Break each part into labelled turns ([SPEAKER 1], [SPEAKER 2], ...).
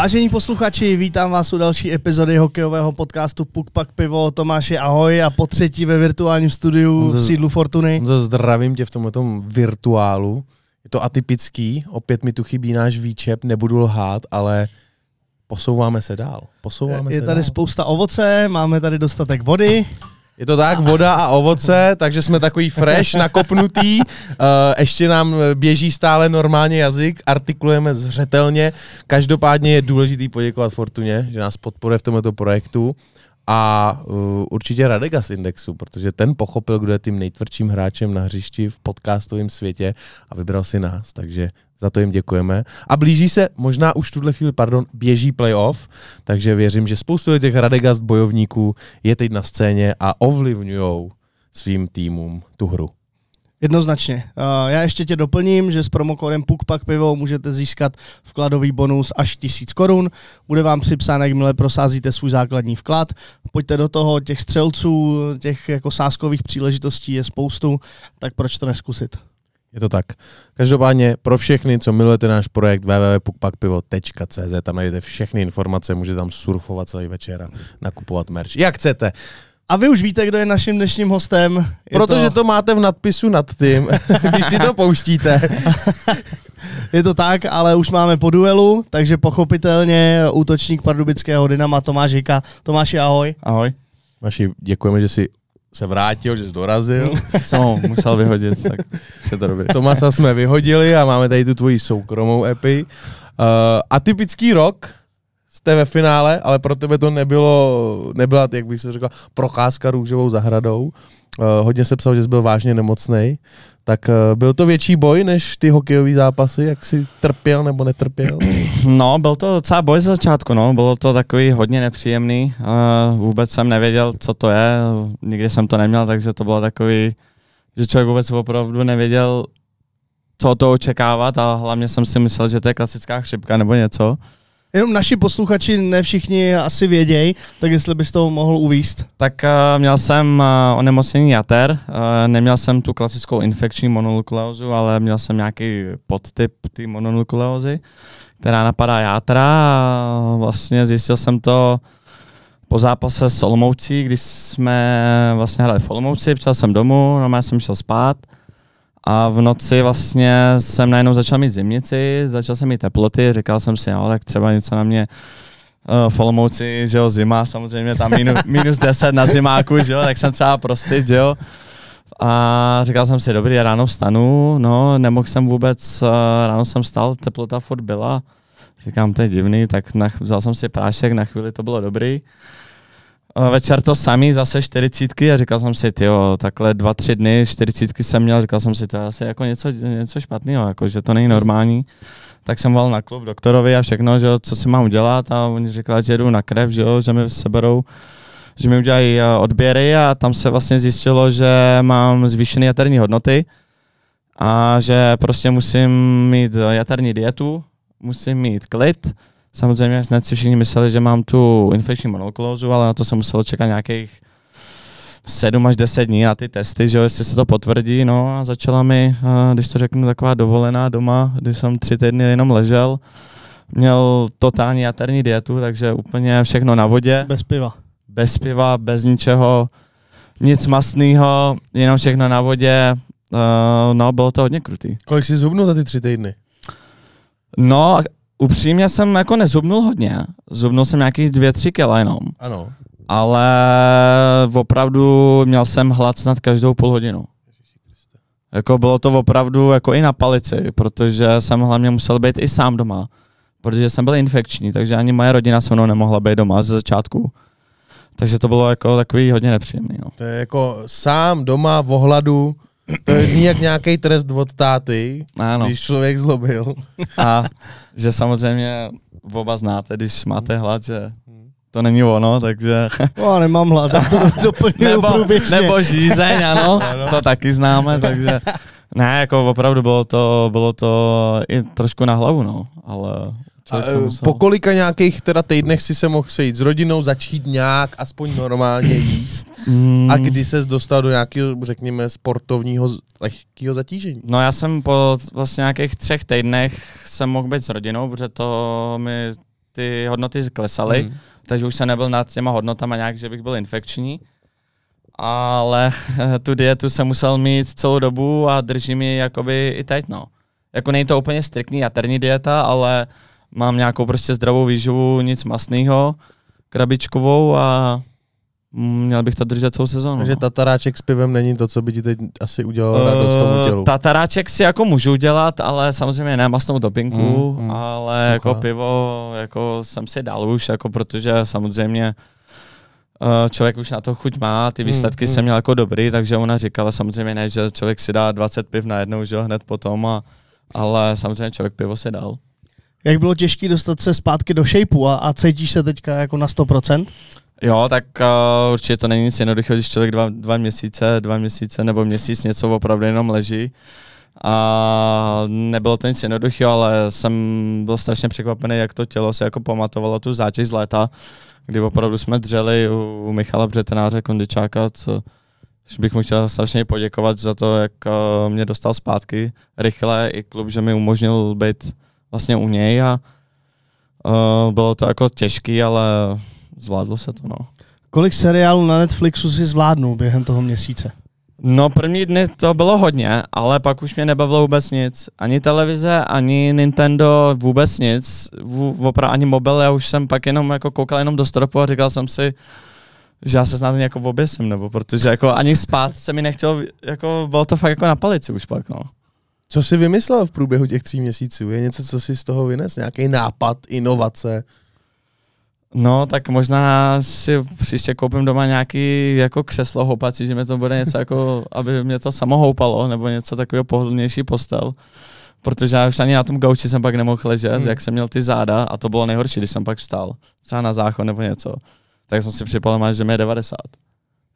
[SPEAKER 1] Vážení posluchači, vítám vás u další epizody hokejového podcastu Puk Pak Pivo. Tomáši, ahoj a po třetí ve virtuálním studiu v sídlu
[SPEAKER 2] Fortuny. Honzo, zdravím tě v tomto virtuálu. Je to atypický, opět mi tu chybí náš výčep, nebudu lhát, ale posouváme se dál. Posouváme je, je se tady dál.
[SPEAKER 1] spousta ovoce, máme tady dostatek vody.
[SPEAKER 2] Je to tak, voda a ovoce, takže jsme takový fresh, nakopnutý. Uh, ještě nám běží stále normálně jazyk, artikulujeme zřetelně. Každopádně je důležité poděkovat Fortuně, že nás podporuje v tomto projektu. A uh, určitě Radega z Indexu, protože ten pochopil, kdo je tím nejtvrdším hráčem na hřišti v podcastovém světě a vybral si nás, takže za to jim děkujeme. A blíží se, možná už tuhle chvíli, pardon, běží playoff, takže věřím, že spoustu těch Radegast bojovníků je teď na scéně a ovlivňují svým týmům tu hru.
[SPEAKER 1] Jednoznačně. Já ještě tě doplním, že s promokodem PUKPAK pivo můžete získat vkladový bonus až 1000 korun. Bude vám připsán, jakmile prosázíte svůj základní vklad. Pojďte do toho, těch střelců, těch jako sáskových příležitostí je spoustu, tak proč to neskusit?
[SPEAKER 2] Je to tak. Každopádně pro všechny, co milujete náš projekt www.pukpakpivo.cz, tam najdete všechny informace, můžete tam surfovat celý večer a nakupovat merch, jak chcete. A vy už víte, kdo je naším dnešním hostem. Je Protože to... to máte v nadpisu nad tím, když si to pouštíte.
[SPEAKER 1] je to tak, ale už máme po duelu, takže pochopitelně útočník pardubického Dynama Tomáš Hika. Tomáši, ahoj.
[SPEAKER 2] Ahoj. Vaši, děkujeme, že jsi se vrátil, že jsi dorazil. Jsem musel vyhodit, tak se to dobře. Tomasa jsme vyhodili a máme tady tu tvoji soukromou epi. Uh, atypický rok, jste ve finále, ale pro tebe to nebylo, nebyla, jak bych se řekl, procházka růžovou zahradou. Uh, hodně se psal, že jsi byl vážně nemocný. Tak uh, byl to větší boj než ty hokejové zápasy, jak si trpěl nebo netrpěl?
[SPEAKER 3] No, byl to docela boj z začátku, no. Bylo to takový hodně nepříjemný. Uh, vůbec jsem nevěděl, co to je. Nikdy jsem to neměl, takže to bylo takový, že člověk vůbec opravdu nevěděl, co to očekávat a hlavně jsem si myslel, že to je klasická chřipka nebo něco. Jenom naši
[SPEAKER 1] posluchači ne všichni asi vědějí, tak jestli bys to mohl uvíst.
[SPEAKER 3] Tak uh, měl jsem uh, onemocnění jater, uh, neměl jsem tu klasickou infekční mononukleózu, ale měl jsem nějaký podtyp té mononukleózy, která napadá játra a vlastně zjistil jsem to po zápase s Olomoucí, když jsme vlastně hráli v Olomouci, přišel jsem domů, no jsem šel spát a v noci vlastně jsem najednou začal mít zimnici, začal jsem mít teploty, říkal jsem si, no tak třeba něco na mě uh, eh, folmouci, že jo, zima, samozřejmě tam minus, minus 10 na zimáku, že jo, tak jsem třeba prostě, že jo. A říkal jsem si, dobrý, já ráno vstanu, no, nemohl jsem vůbec, uh, ráno jsem stal, teplota furt byla. Říkám, to je divný, tak na, vzal jsem si prášek, na chvíli to bylo dobrý. Eh, večer to samý, zase čtyřicítky a říkal jsem si, jo, takhle dva, tři dny čtyřicítky jsem měl, říkal jsem si, to je asi jako něco, něco špatného, jako, že to není normální. Tak jsem volal na klub doktorovi a všechno, že, co si mám udělat a oni říkali, že jdu na krev, že, že mi seberou že mi udělají eh, odběry a tam se vlastně zjistilo, že mám zvýšené jaterní hodnoty a že prostě musím mít eh, jaterní dietu, musím mít klid, Samozřejmě jsme si všichni mysleli, že mám tu infekční monoklózu, ale na to jsem musel čekat nějakých 7 až 10 dní na ty testy, že jo, jestli se to potvrdí, no a začala mi, eh, když to řeknu, taková dovolená doma, kdy jsem tři týdny jenom ležel, měl totální jaterní dietu, takže úplně všechno na vodě. Bez piva. Bez piva, bez ničeho, nic masného, jenom všechno na vodě, eh, no bylo to hodně krutý. Kolik jsi zubnul za ty tři týdny? No, Upřímně jsem jako nezubnul hodně. Zubnul jsem nějakých dvě, tři kila jenom. Ano. Ale opravdu měl jsem hlad snad každou půl hodinu. Jako bylo to opravdu jako i na palici, protože jsem hlavně musel být i sám doma. Protože jsem byl infekční, takže ani moje rodina se mnou nemohla být doma ze začátku. Takže to bylo jako takový hodně nepříjemný. No. To je jako sám doma v ohladu to je zní jak nějaký trest od táty, ano. když člověk zlobil. A že samozřejmě oba znáte, když máte hlad, že to není ono, takže...
[SPEAKER 1] No, a nemám hlad, to
[SPEAKER 3] doplňuju nebo, průběžně. Nebo žízeň, ano, to taky známe, takže... Ne, jako opravdu bylo to, bylo to i trošku na hlavu, no, ale a, eh, po kolika nějakých
[SPEAKER 2] teda týdnech si se mohl sejít s rodinou, začít nějak aspoň normálně jíst? Mm. A kdy
[SPEAKER 3] se dostal do nějakého, řekněme, sportovního lehkého zatížení? No já jsem po vlastně nějakých třech týdnech jsem mohl být s rodinou, protože to mi ty hodnoty zklesaly, hmm. takže už jsem nebyl nad těma hodnotama nějak, že bych byl infekční. Ale tu dietu jsem musel mít celou dobu a drží mi jakoby i teď, no. Jako není to úplně striktní jaterní dieta, ale mám nějakou prostě zdravou výživu, nic masného, krabičkovou a měl bych to držet celou sezónu. Takže no. tataráček s pivem není to, co by ti teď asi udělalo uh, radost tělu. Tataráček si jako můžu udělat, ale samozřejmě ne masnou dopinku, mm, mm. ale okay. jako pivo jako jsem si dal už, jako protože samozřejmě eh, člověk už na to chuť má, ty mm, výsledky mm, jsem měl jako dobrý, takže ona říkala samozřejmě ne, že člověk si dá 20 piv najednou, že jo, hned potom, a, ale samozřejmě člověk pivo si dal.
[SPEAKER 1] Jak bylo těžké dostat se zpátky do shapeu a, a cítíš se teďka jako na 100%?
[SPEAKER 3] Jo, tak uh, určitě to není nic jednoduchého, když člověk dva, dva měsíce, dva měsíce nebo měsíc něco opravdu jenom leží. A nebylo to nic jednoduchého, ale jsem byl strašně překvapený, jak to tělo se jako pamatovalo tu zátěž z léta, kdy opravdu jsme dřeli u, u Michala Břetenáře Kondičáka, co bych mu chtěl strašně poděkovat za to, jak uh, mě dostal zpátky rychle, i klub, že mi umožnil být Vlastně u něj a uh, bylo to jako těžký, ale zvládlo se to, no.
[SPEAKER 1] Kolik seriálů na Netflixu si zvládnul
[SPEAKER 3] během toho měsíce? No první dny to bylo hodně, ale pak už mě nebavilo vůbec nic. Ani televize, ani Nintendo, vůbec nic. V, opra, ani mobil, já už jsem pak jenom jako koukal jenom do stropu a říkal jsem si, že já se snad jako oběsem, nebo protože jako ani spát se mi nechtělo, jako bylo to fakt jako na palici už pak, no. Co jsi
[SPEAKER 2] vymyslel v průběhu těch tří měsíců? Je něco, co jsi z toho vynes? Nějaký nápad, inovace?
[SPEAKER 3] No, tak možná si příště koupím doma nějaký jako křeslo houpací, že mi to bude něco jako, aby mě to samo houpalo, nebo něco takového pohodlnější postel. Protože já už ani na tom gauči jsem pak nemohl ležet, hmm. jak jsem měl ty záda a to bylo nejhorší, když jsem pak vstal, třeba na záchod nebo něco. Tak jsem si připal, že mi je 90.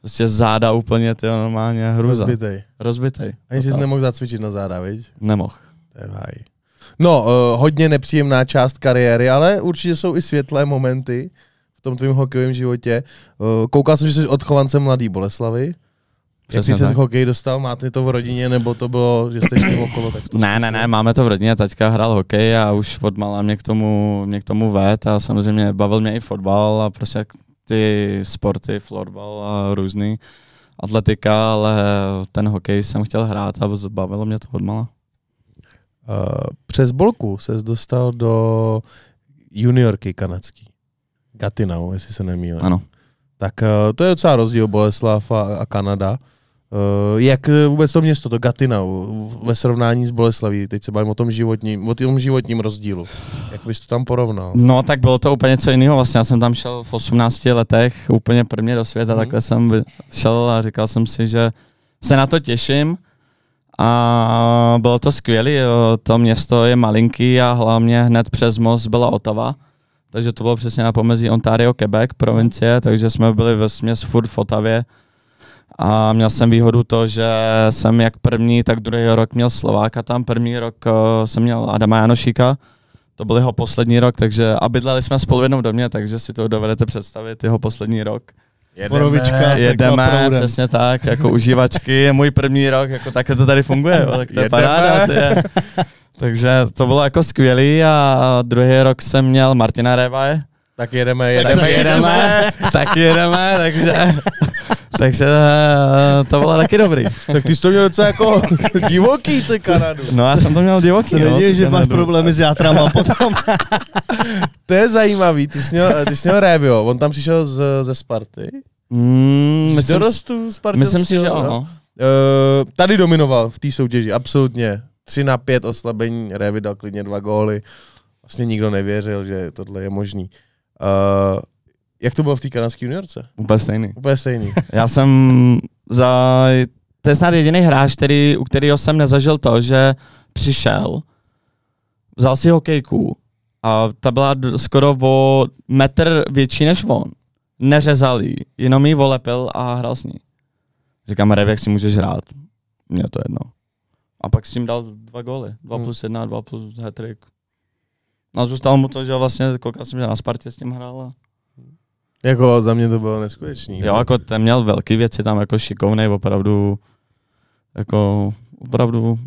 [SPEAKER 3] Prostě záda úplně, ty normálně hruza. Rozbitej. Rozbitej.
[SPEAKER 2] Ani jsi nemohl zacvičit na záda, viď? Nemohl. To je No, uh, hodně nepříjemná část kariéry, ale určitě jsou i světlé momenty v tom tvém hokejovém životě. Uh, koukal jsem, že jsi odchovancem Mladý Boleslavy. Přesně Jak jsi se z hokej dostal? Máte to v rodině, nebo to bylo, že jste šli okolo? Tak
[SPEAKER 3] ne, ne, ne, máme to v rodině. Taťka hrál hokej a už od mala mě k tomu, mě k tomu ved a samozřejmě bavil mě i fotbal a prostě ty sporty, florbal a různý atletika, ale ten hokej jsem chtěl hrát a zbavilo mě to odmala. Eh, přes bolku se dostal do juniorky kanadský.
[SPEAKER 2] Gatinau, jestli se nemýlím. Ano. Tak eh, to je docela rozdíl Boleslav a, a Kanada. Eh, jak eh, vůbec to město, to Gatina, ve srovnání s Boleslaví, teď se bavím o tom životním, o tom životním rozdílu. Jak bys to tam porovnal? No
[SPEAKER 3] tak bylo to úplně něco jiného. Vlastně já jsem tam šel v 18 letech úplně prvně do světa, hmm. takhle jsem šel a říkal jsem si, že se na to těším. A bylo to skvělé, eh, to město je malinký a hlavně hned přes most byla Otava, takže to bylo přesně na pomezí Ontario-Quebec provincie, takže jsme byli ve směs furt v Otavě a měl jsem výhodu to, že jsem jak první, tak druhý rok měl Slováka tam, první rok eh, jsem měl Adama Janošíka, to byl jeho poslední rok, takže a bydleli jsme spolu jednou do mě, takže si to dovedete představit, jeho poslední rok. Jedeme, Borovička, jako jedeme přesně tak, jako užívačky, je můj první rok, jako takhle to tady funguje, tak to je paráda. Takže to bylo jako skvělý a druhý rok jsem měl Martina Revaje. Tak jedeme, jedeme, tak jedeme, jedeme, tak jedeme, takže takže eh, to bylo taky dobrý. Tak ty jsi to měl docela jako divoký, ty Kanadu. No já jsem to měl divoký, no, že máš
[SPEAKER 2] problémy s játrama potom. to je zajímavý, ty jsi měl, eh, ty jsi měl Rébio, on tam přišel z, ze Sparty. Mm, z dorostu Sparty. Myslím si, že ano. Eh, tady dominoval v té soutěži, absolutně. 3 na 5 oslabení, Révy dal klidně dva góly. Vlastně nikdo nevěřil, že tohle je možný. Uh, jak to bylo v té kanadské juniorce?
[SPEAKER 3] Úplně stejný. Úplně stejný. Já jsem za... To je snad jediný hráč, který, u kterého jsem nezažil to, že přišel, vzal si hokejku a ta byla skoro o metr větší než on. Neřezal jí, jenom ji volepil a hrál s ní. Říkám, Rev, jak si můžeš hrát? Mně to jedno. A pak s ním dal dva góly. Dva hmm. plus jedna, dva plus hat-trick. No zůstalo mu to, že vlastně koukal jsem, že na Spartě s ním hrál a jako za mě to bylo neskutečný. Jo, jako ten měl velký věci tam, jako šikovnej, opravdu, jako opravdu.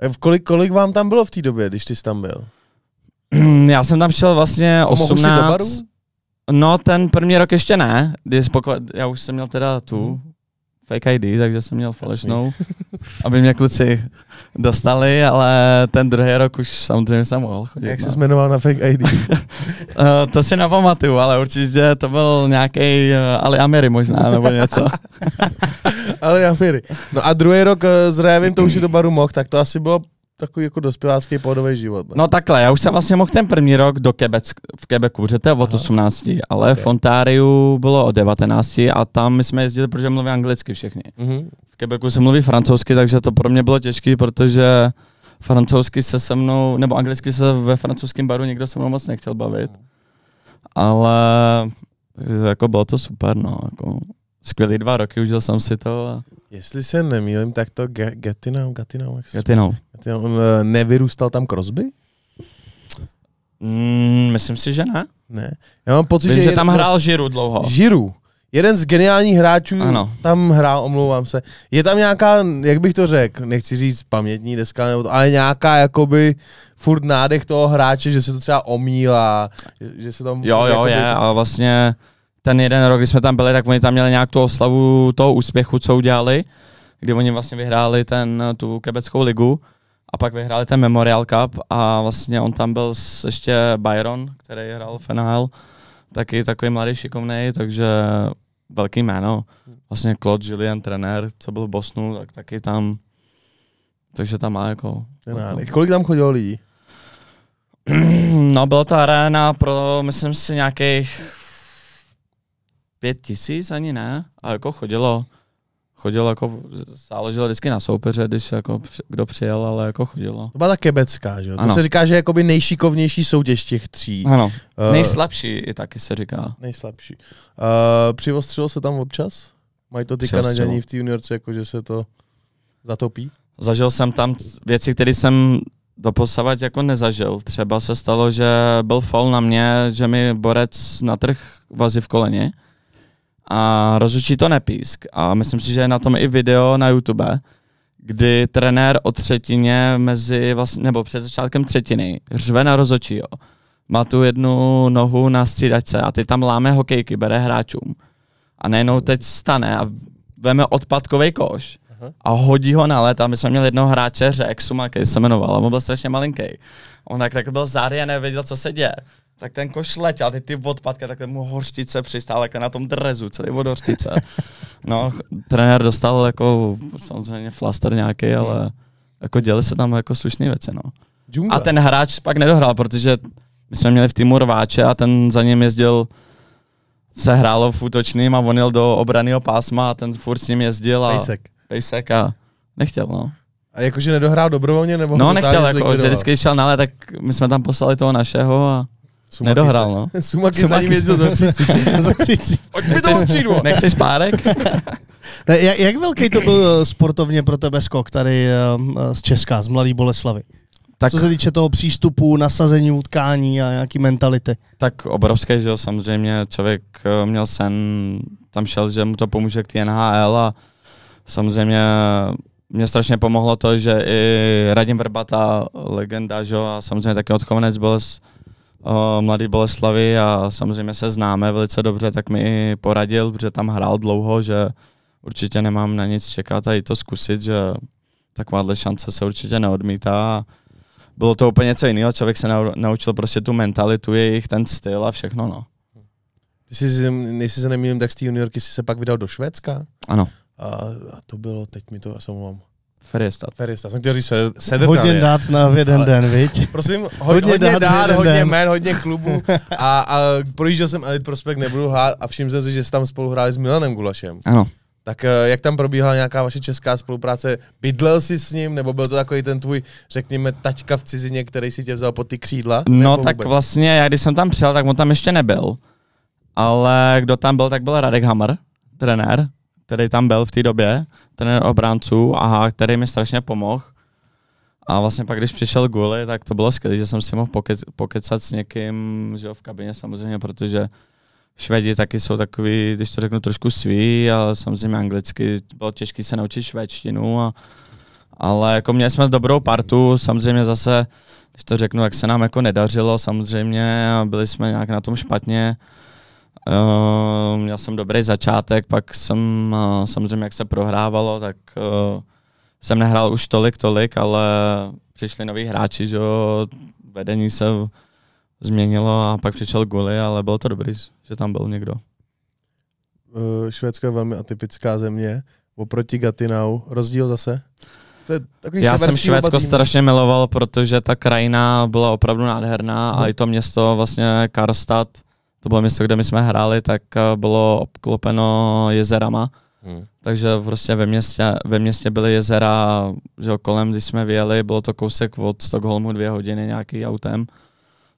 [SPEAKER 3] Eh, v kolik, kolik vám tam bylo v té době, když ty jsi tam byl? Mm, já jsem tam šel vlastně 18. No, ten první rok ještě ne. Spoko... Já už jsem měl teda tu, mhm fake ID, takže jsem měl falešnou, aby mě kluci dostali, ale ten druhý rok už samozřejmě jsem mohl chodit. Jak no. jsi
[SPEAKER 2] jmenoval na fake ID?
[SPEAKER 3] Eh, to si nepamatuju, ale určitě to byl nějaký eh, Ali Amiri možná, nebo něco.
[SPEAKER 2] Ali Amiri. No a druhý rok eh, s Révim to už i do baru mohl, tak to asi bylo takový jako dospělácký pohodový život.
[SPEAKER 3] Ne? No takhle, já už jsem vlastně mohl ten první rok do Quebec, v Quebecu, že to je od Aha. 18, ale okay. v Ontáriu bylo o 19 a tam my jsme jezdili, protože mluví anglicky všichni. Mm-hmm. V Quebecu se mluví francouzsky, takže to pro mě bylo těžké, protože francouzsky se se mnou, nebo anglicky se ve francouzském baru nikdo se mnou moc nechtěl bavit. Ale jako bylo to super, no. Jako, skvělý dva roky, užil jsem si to. A...
[SPEAKER 2] Jestli se nemýlím, tak to Gatinau, Gatinau, jak se Gatinau. On mm, eh, nevyrůstal tam krosby? Mm, myslím si, že ne. Ne. Já mám pocit, Vím, že, že tam hrál hrost... Žiru dlouho. Žiru. Jeden z geniálních hráčů ano. tam hrál, omlouvám se. Je tam nějaká, jak bych to řekl, nechci říct pamětní deska, nebo to, ale nějaká jakoby furt nádech toho hráče, že se to třeba omílá, že, že se tam... Jo, jo, jakoby... je, a
[SPEAKER 3] vlastně ten jeden rok, kdy jsme tam byli, tak oni tam měli nějak tu oslavu toho úspěchu, co udělali, kdy oni vlastně vyhráli ten, tu kebeckou ligu a pak vyhráli ten Memorial Cup a vlastně on tam byl s, ještě Byron, který hrál v taky takový mladý šikovný, takže velký jméno. Vlastně Claude Julien, trenér, co byl v Bosnu, tak taky tam, takže tam má jako... Velkou...
[SPEAKER 2] Kolik tam chodilo lidí?
[SPEAKER 3] No, byla to arena pro, myslím si, nějakých pět tisíc ani ne, ale jako chodilo, chodilo jako, záleželo vždycky na soupeře, když jako kdo přijel, ale jako chodilo. To byla ta
[SPEAKER 2] kebecká, že jo? To se říká, že je jakoby nejšikovnější soutěž těch tří. Ano, uh, nejslabší i taky se říká. Nejslabší. Uh, přivostřilo se tam občas? Mají to ty kanadění v té juniorce, jako že se to zatopí?
[SPEAKER 3] Zažil jsem tam věci, které jsem doposavat jako nezažil. Třeba se stalo, že byl fal na mě, že mi borec natrh vazy v koleně a rozhodčí to nepísk. A myslím si, že je na tom i video na YouTube, kdy trenér o třetině mezi, vlastně, nebo před začátkem třetiny řve na rozhodčího. Má tu jednu nohu na střídačce a ty tam láme hokejky, bere hráčům. A najednou teď stane a veme odpadkový koš a hodí ho na let. a my jsme měli jednoho hráče, Řek Sumakej se jmenoval, a on byl strašně malinký. On tak, tak byl zády a nevěděl, co se děje tak ten koš letěl, ty ty odpadky, tak mu hořtice přistál, jako na tom drezu, celý od hořtice. No, trenér dostal jako samozřejmě flaster nějaký, ale jako děli se tam jako slušné věci, no. A ten hráč pak nedohrál, protože my jsme měli v týmu rváče a ten za ním jezdil se hrálo v útočným a on jel do obraného pásma a ten furt s ním jezdil a... Pejsek. Pejsek a nechtěl, no. A jakože
[SPEAKER 2] nedohrál dobrovolně? Nebo no nechtěl, jako, že vždycky
[SPEAKER 3] šel na tak my jsme tam poslali toho našeho a Sumaky Nedohrál, no. Sumaky, Sumaky za ním jezdil z Pojď mi to střídlo. Nechceš párek?
[SPEAKER 1] ne, jak, jak velký to byl eh, sportovně pro tebe skok tady eh, eh, z Česka, z Mladý Boleslavy? Tak, Co se týče toho přístupu, nasazení utkání a nějaký mentality. Tak
[SPEAKER 3] obrovské, že jo, samozřejmě. Člověk měl sen, tam šel, že mu to pomůže k NHL a samozřejmě mě strašně pomohlo to, že i Radim Vrbata, legenda, že jo, a samozřejmě taky odchovanec byl Eh, Mladý Boleslavy a samozřejmě se známe velice dobře, tak mi poradil, protože tam hrál dlouho, že určitě nemám na nic čekat a i to zkusit, že takováhle šance se určitě neodmítá. Bylo to úplně něco jiného, člověk se naučil prostě tu mentalitu, jejich ten styl a všechno. No. Ty jsi, nejsi se nemýlím, tak z té juniorky jsi se pak vydal do Švédska? Ano.
[SPEAKER 2] A, a to bylo, teď mi to, já se omlouvám, Ferista, Ferista, jsem chtěl říct se, Sedertan. Hodně dát na jeden Ale,
[SPEAKER 1] den, viď?
[SPEAKER 2] Prosím, ho, hodně, hodně dát, dát hodně den. jmen, hodně klubů. a, a projížděl jsem Elite Prospekt, nebudu hrát a všiml jsem si, že jste tam spolu hráli s Milanem Gulašem. Ano. Tak eh, jak tam probíhala nějaká vaše česká spolupráce? Bydlel jsi s ním, nebo byl to takový ten tvůj, řekněme, taťka v cizině, který si tě vzal pod ty křídla? No tak vůbec?
[SPEAKER 3] vlastně, já když jsem tam přijel, tak on tam ještě nebyl. Ale kdo tam byl, tak byl Radek Hammer, trenér, který tam byl v té době, trenér obránců, aha, který mi strašně pomohl. A vlastně pak, když přišel Guli, tak to bylo skvělé, že jsem si mohl pokec, pokecat s někým, že v kabině samozřejmě, protože Švedi taky jsou takový, když to řeknu, trošku svý a samozřejmě anglicky bylo těžké se naučit švédštinu. A, ale jako měli jsme dobrou partu, samozřejmě zase, když to řeknu, jak se nám jako nedařilo samozřejmě a byli jsme nějak na tom špatně, Eh, měl jsem dobrý začátek, pak jsem uh, samozřejmě, jak se prohrávalo, tak uh, jsem nehrál už tolik, tolik, ale přišli noví hráči, že vedení se změnilo a pak přišel Guli, ale bylo to dobrý, že tam byl někdo.
[SPEAKER 2] Švédsko je velmi atypická země, oproti Gatinau, rozdíl zase? To je takový Já jsem Švédsko obatým.
[SPEAKER 3] strašně miloval, protože ta krajina byla opravdu nádherná no. a mhm. i to město vlastně Karstad – to bylo město, kde my jsme hráli, tak eh, bylo obklopeno jezerama. Hmm. Takže prostě ve městě, ve městě byly jezera, že kolem, když jsme vyjeli, bylo to kousek od Stockholmu dvě hodiny nějaký autem.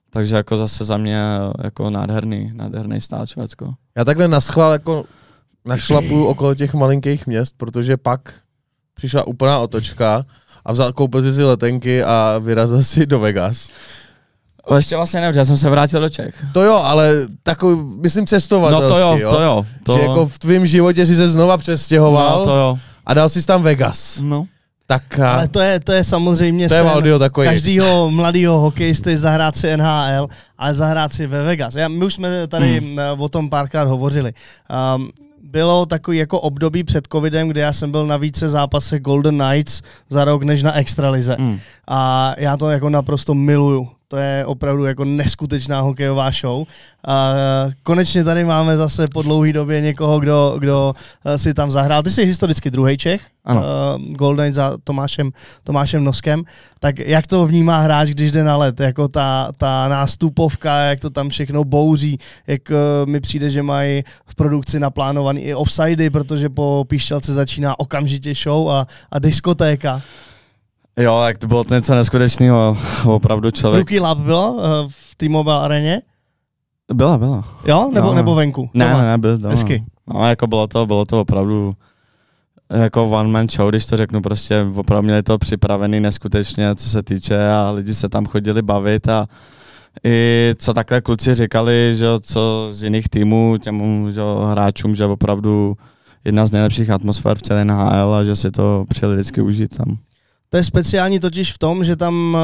[SPEAKER 3] Takže jako zase za mě eh, jako nádherný, nádherný stát Švédsko.
[SPEAKER 2] Já takhle naschvál jako našlapuju okolo těch malinkých měst, protože pak přišla úplná otočka a vzal, koupil si letenky a
[SPEAKER 3] vyrazil si do Vegas. Ještě vlastně nevím, já jsem se vrátil do Čech. To jo,
[SPEAKER 2] ale takový, myslím cestovat. No to jo, jo, to jo. To... Že jako v tvém životě jsi se znova přestěhoval. No to jo. A dal jsi tam Vegas. No. Tak, a... Ale to je, to je samozřejmě to je audio takový. každýho
[SPEAKER 1] mladého hokejisty zahrát si NHL, ale zahrát si ve Vegas. Já, my už jsme tady hmm. o tom párkrát hovořili. Um, bylo takový jako období před covidem, kde já jsem byl na více zápasech Golden Knights za rok než na extralize. Hmm. A já to jako naprosto miluju to je opravdu jako neskutečná hokejová show. A konečně tady máme zase po dlouhý době někoho, kdo, kdo eh, si tam zahrál. Ty jsi historicky druhý Čech, ano. Uh, Golden za Tomášem, Tomášem Noskem. Tak jak to vnímá hráč, když jde na let? Jako ta, ta nástupovka, jak to tam všechno bouří, jak uh, mi přijde, že mají v produkci naplánovaný i offsidy, protože po píšťalce začíná okamžitě show a, a diskotéka.
[SPEAKER 3] Jo, tak to bylo něco neskutečného, opravdu člověk.
[SPEAKER 1] Rookie Lab bylo eh, v T-Mobile areně? Byla, byla. Jo, no, nebo, no. nebo venku? Ne, doma. ne, byl doma. Hezky.
[SPEAKER 3] No, jako bylo to, bylo to opravdu jako one man show, když to řeknu, prostě opravdu měli to připravený neskutečně, co se týče a lidi se tam chodili bavit a i co takhle kluci říkali, že co z jiných týmů, těm že, hráčům, že opravdu jedna z nejlepších atmosfér v celé NHL a že si to přijeli vždycky užít tam.
[SPEAKER 1] To je speciální totiž v tom, že tam uh,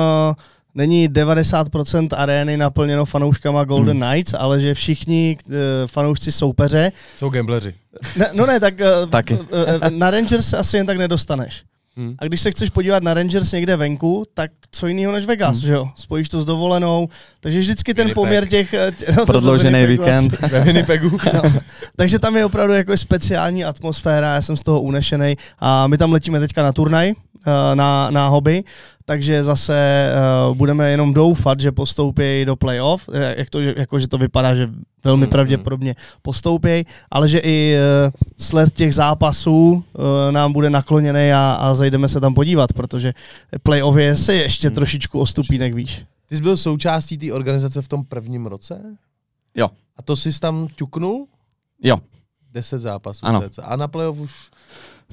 [SPEAKER 1] není 90% arény naplněno fanouškama Golden hmm. Knights, ale že všichni uh, fanoušci soupeře... Jsou gambleři. Ne, no ne, tak uh, Taky. Uh, na Rangers asi jen tak nedostaneš. Hmm. A když se chceš podívat na Rangers někde venku, tak co jiného než Vegas, hmm. že jo? Spojíš to s dovolenou, takže vždycky ten Winnipeg. poměr těch... No, Prodloužený víkend. Vlastně. Ve Winnipegu. no. Takže tam je opravdu jako speciální atmosféra, já jsem z toho unešený. A my tam letíme teďka na turnaj, Eh, na, na hobby, takže zase uh, budeme jenom doufat, že postoupí do playoff, eh, jak to, jako, že to vypadá, že velmi mm-hmm. pravděpodobně postoupí, ale že i uh, sled těch zápasů uh, nám bude nakloněný a, a zajdeme se tam podívat, protože playoff je se ještě mm. trošičku o stupínek víš.
[SPEAKER 2] Ty jsi byl součástí té organizace v tom prvním roce? Jo. A to jsi tam ťuknul? Jo. Deset zápasů. Ano. A na playoff už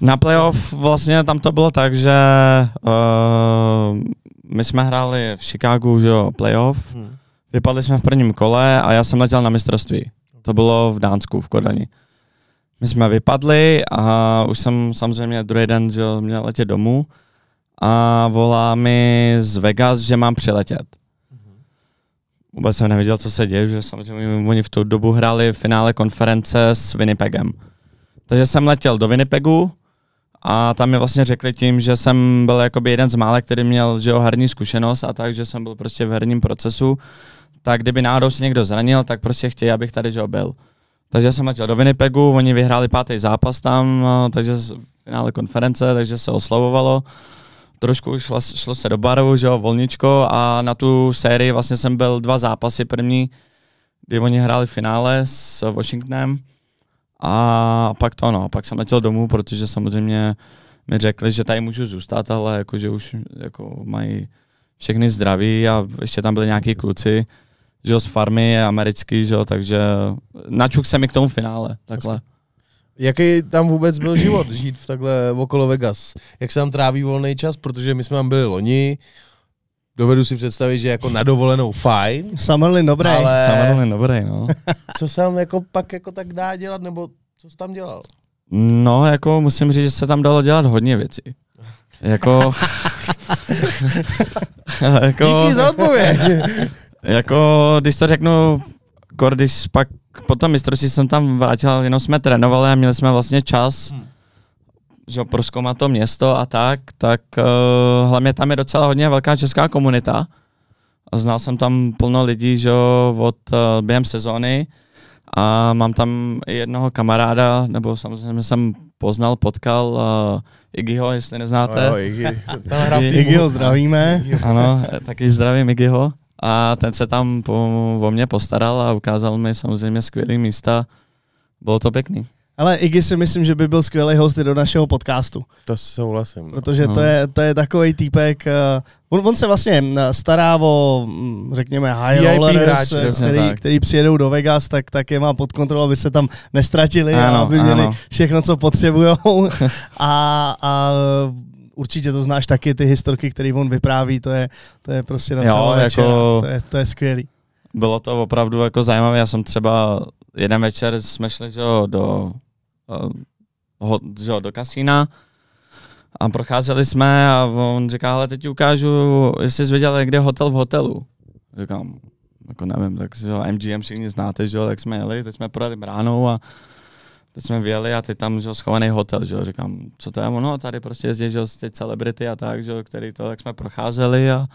[SPEAKER 3] na playoff vlastně tam to bylo tak, že uh, my jsme hráli v Chicagu, že jo, playoff. Hmm. Vypadli jsme v prvním kole a já jsem letěl na mistrovství. To bylo v Dánsku, v Kodani. My jsme vypadli a už jsem samozřejmě druhý den že měl letět domů a volá mi z Vegas, že mám přiletět. Hmm. Vůbec jsem nevěděl, co se děje, že samozřejmě oni v tu dobu hráli v finále konference s Winnipegem. Takže jsem letěl do Winnipegu, a tam mi vlastně řekli tím, že jsem byl jakoby jeden z mále, který měl že jo, herní zkušenost a tak, že jsem byl prostě v herním procesu, tak kdyby náhodou se někdo zranil, tak prostě chtějí, abych tady že jo, byl. Takže jsem letěl do Winnipegu, oni vyhráli pátý zápas tam, no, takže finále konference, takže se oslavovalo. Trošku šlo, šlo se do baru, že jo, volničko a na tu sérii vlastně jsem byl dva zápasy první, kdy oni hráli finále s Washingtonem a pak to ano, pak jsem letěl domů, protože samozřejmě mi řekli, že tady můžu zůstat, ale jako, že už jako mají všechny zdraví a ještě tam byli nějaký kluci, že jo, z farmy americký, že jo, takže načuk se mi k tomu finále, takhle.
[SPEAKER 2] Jaký tam vůbec byl život, žít v takhle okolo Vegas? Jak se tam tráví volný čas? Protože my jsme tam byli loni, dovedu si představit, že jako na dovolenou fajn. Summerlin dobrý. Ale... Summerlin dobrý, no. co se tam jako pak jako tak dá dělat, nebo co jsi tam dělal?
[SPEAKER 3] No, jako musím říct, že se tam dalo dělat hodně věcí. Jako... jako... Díky za odpověď. jako, když to řeknu, když pak po tom mistrovství jsem tam vrátil, jenom jsme trénovali a měli jsme vlastně čas, hmm že proskoumat to město a tak, tak uh, hlavně tam je docela hodně velká česká komunita. Znal jsem tam plno lidí, že od uh, během sezóny a mám tam jednoho kamaráda, nebo samozřejmě jsem poznal, potkal uh, Iggyho, jestli neznáte. No, jo, Iggy. Iggyho zdravíme. Ano, taky zdravím Iggyho. A ten se tam po, o mě postaral a ukázal mi samozřejmě skvělé místa. Bylo to pěkný.
[SPEAKER 1] Ale Iggy si myslím, že by byl skvělý host do našeho podcastu. To souhlasím. No. Protože no. to je, to je takový týpek, uh, on, on se vlastně eh, stará o, mm, řekněme, high VIP rollers, hráč, eh, který, který přijedou do Vegas, tak, tak je má pod kontrolou, aby se tam nestratili ano, a aby ano. měli všechno, co potřebují. a, a určitě to znáš taky, ty historky, které on vypráví, to je, to je prostě na celou jako... To je,
[SPEAKER 3] to je skvělý. Bylo to opravdu jako zajímavé, já jsem třeba jeden večer jsme šli do Eh, ho, že, do kasína a procházeli jsme a on říká, ale teď ti ukážu, jestli jsi věděl, kde je hotel v hotelu. Říkám, jako nevím, tak že, MGM všichni znáte, že, tak jsme jeli, teď jsme projeli bránou a teď jsme vyjeli a teď tam že, schovaný hotel, že, říkám, co to je ono, tady prostě jezdí že, ty celebrity a tak, že, který to, tak jsme procházeli a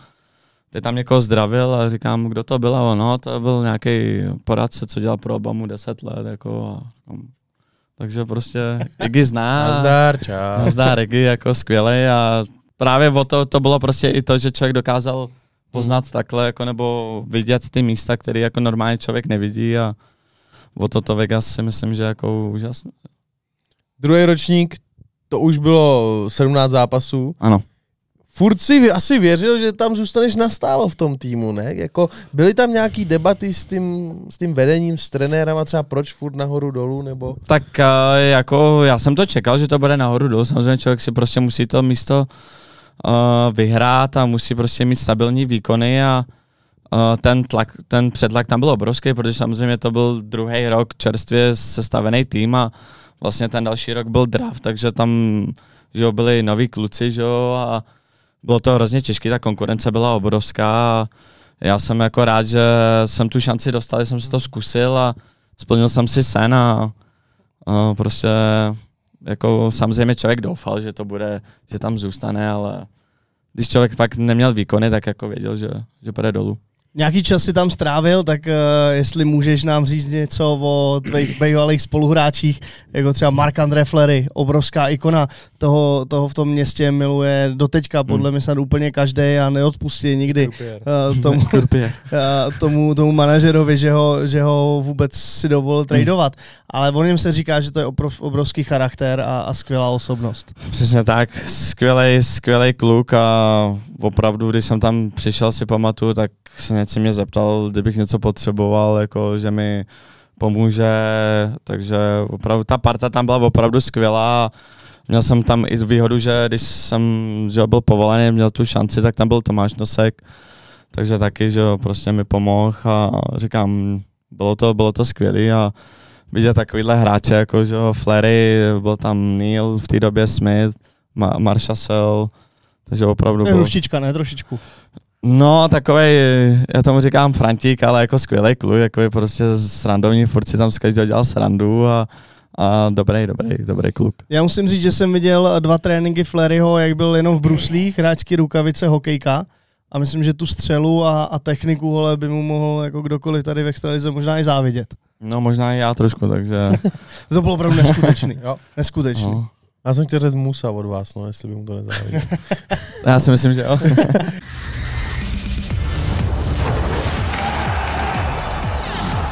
[SPEAKER 3] teď tam někoho zdravil a říkám, kdo to byl a ono, to byl nějaký poradce, co dělal pro Obamu 10 let, jako a, takže prostě Iggy zná. Nazdar, čau. Nazdar, Iggy jako skvělý a právě o to, to bylo prostě i to, že člověk dokázal poznat hmm. takhle, jako nebo vidět ty místa, které jako normálně člověk nevidí a o to to Vegas si myslím, že jako úžasné. Druhý
[SPEAKER 2] ročník, to už bylo 17 zápasů. Ano furt si asi věřil, že tam zůstaneš nastálo v tom týmu, ne? Jako, byly tam nějaký debaty s tím, s tím vedením, s trenérem a třeba proč furt nahoru dolů, nebo?
[SPEAKER 3] Tak eh, jako já jsem to čekal, že to bude nahoru dolů, samozřejmě člověk si prostě musí to místo uh, vyhrát a musí prostě mít stabilní výkony a eh, ten, tlak, ten předlak tam byl obrovský, protože samozřejmě to byl druhý rok čerstvě sestavený tým a vlastně ten další rok byl draft, takže tam že jo, byli noví kluci, že jo, a bylo to hrozně těžké, ta konkurence byla obrovská já jsem jako rád, že jsem tu šanci dostal, že jsem si to zkusil a splnil jsem si sen a, a prostě jako samozřejmě člověk doufal, že to bude, že tam zůstane, ale když člověk pak neměl výkony, tak jako věděl, že, že půjde dolů.
[SPEAKER 1] Nějaký čas si tam strávil, tak uh, jestli můžeš nám říct něco o tvých bývalých spoluhráčích, jako třeba Mark André Flery, obrovská ikona toho, toho v tom městě, miluje doteďka, hmm. podle mě snad úplně každý a neodpustí nikdy uh, tomu, uh, tomu, tomu manažerovi, že ho, že ho vůbec si dovolil hmm. tradovat. Ale o něm se říká, že to je obrov, obrovský charakter a, a skvělá osobnost.
[SPEAKER 3] Přesně tak, skvělý, skvělý kluk a opravdu, když jsem tam přišel, si pamatuju, tak se hned se mě zeptal, kdybych něco potřeboval, jako, že mi pomůže, takže opravdu ta parta tam byla opravdu skvělá. Měl jsem tam i výhodu, že když jsem že byl povolený, měl tu šanci, tak tam byl Tomáš Nosek, takže taky, že jo, prostě mi pomohl a říkám, bylo to, bylo to skvělé a vidět takovýhle hráče, jako že jo, Flery, byl tam Neil, v té době Smith, Ma- Marshall, takže opravdu... Ne, Ruštička, ne? Trošičku. No, takový, já tomu říkám Frantík, ale jako skvělý kluk, jako je prostě srandovní, furt si tam z každého dělal srandu a, a dobrý, dobrý, dobrý kluk.
[SPEAKER 1] Já musím říct, že jsem viděl dva tréninky Fleryho, jak byl jenom v bruslích, hráčky rukavice, hokejka. A myslím, že tu střelu a, a techniku hole by mu mohl jako kdokoliv tady v extralize možná i závidět.
[SPEAKER 3] No možná i já trošku, takže... to bylo opravdu neskutečný. neskutečný. No.
[SPEAKER 2] Já jsem chtěl říct Musa od vás, no, jestli by mu to nezáviděl. já si myslím, že jo.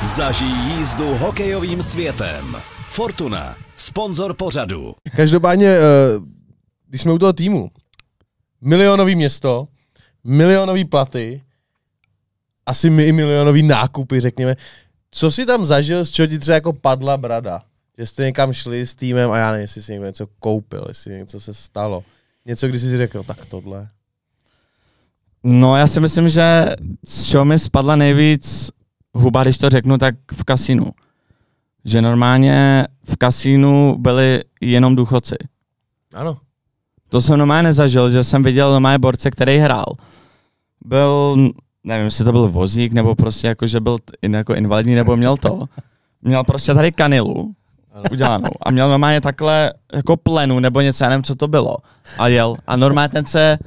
[SPEAKER 1] Zažij jízdu hokejovým světem. Fortuna, sponzor pořadu.
[SPEAKER 2] Každopádně, eh, když jsme u toho týmu, milionový město, milionový platy, asi my i milionový nákupy, řekněme. Co jsi tam zažil, z čeho ti třeba jako padla brada? Že jste někam šli s týmem a já nevím, jestli si někdo něco koupil, jestli něco se stalo. Něco, když jsi řekl, tak tohle.
[SPEAKER 3] No já si myslím, že z čeho mi spadla nejvíc huba, když to řeknu, tak v kasinu. Že normálně v kasínu byli jenom důchodci. Ano. To jsem normálně nezažil, že jsem viděl normálně borce, který hrál. Byl, nevím, jestli to byl vozík, nebo prostě jako, že byl jako invalidní, nebo měl to. Měl prostě tady kanilu udělanou a měl normálně takhle jako plenu, nebo něco, já nevím, co to bylo. A jel. A normálně ten se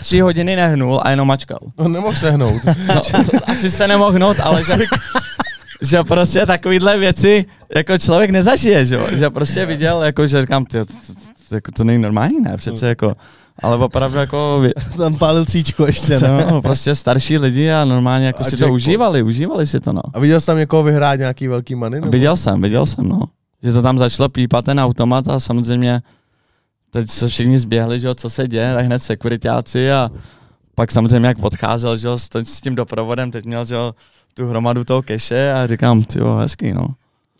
[SPEAKER 3] tři hodiny nehnul a jenom mačkal. No nemohl se hnout. No, asi se nemohl hnout, ale že, že prostě takovýhle věci jako člověk nezažije, že, že prostě viděl, jako, že říkám, ty, jako to není normální, ne? Přece jako, ale opravdu jako... Tam pálil cíčku ještě, no. no. prostě starší lidi a normálně jako a si to jako... užívali, užívali si to, no. A viděl jsi tam někoho vyhrát nějaký velký money? Nebo? Viděl jsem, viděl jsem, no. Že to tam začalo pípat ten automat a samozřejmě teď se všichni zběhli, že jo, co se děje, tak hned sekuritáci a pak samozřejmě jak odcházel, že jo, s tím doprovodem, teď měl, že jo, tu hromadu toho keše a říkám, jo, hezký, no.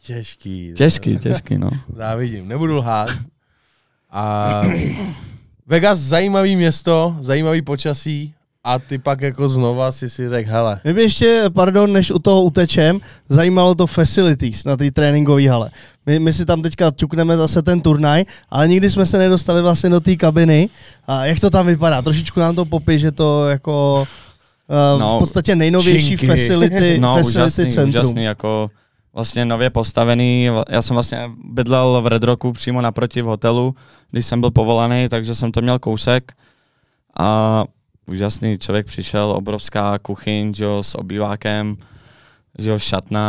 [SPEAKER 3] Těžký. Těžký, těžký, no. Závidím, nebudu lhát.
[SPEAKER 2] A Vegas zajímavý město, zajímavý počasí, a ty pak jako znova si si řekl, hele.
[SPEAKER 1] Mě by ještě, pardon, než u toho utečem, zajímalo to facilities na té tréninkové hale. My, my si tam teďka čukneme zase ten turnaj, ale nikdy jsme se nedostali vlastně do té kabiny. A jak to tam vypadá? Trošičku nám to popiš, že to jako uh, no, v podstatě nejnovější činky. facility, no, facility úžasný, centrum. Úžasný,
[SPEAKER 3] jako vlastně nově postavený. Já jsem vlastně bydlel v Red Rocku přímo naproti v hotelu, když jsem byl povolaný, takže jsem to měl kousek. A úžasný člověk přišel, obrovská kuchyň, jo, s obývákem, jo, šatna,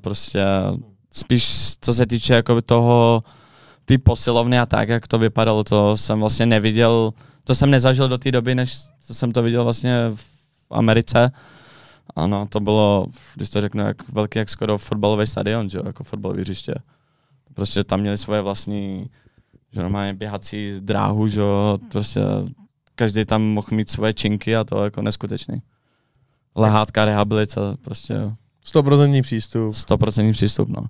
[SPEAKER 3] prostě spíš co se týče jako toho, ty posilovny a tak, jak to vypadalo, to jsem vlastně neviděl, to jsem nezažil do té doby, než jsem to viděl vlastně v Americe. Ano, to bylo, když to řeknu, jak velký jak skoro fotbalový stadion, že jako fotbalové hřiště. Prostě tam měli svoje vlastní, že normálně běhací dráhu, že prostě každý tam mohl mít svoje činky a to jako neskutečný. Lehátka, rehabilitace, prostě 100% přístup. 100% přístup, no.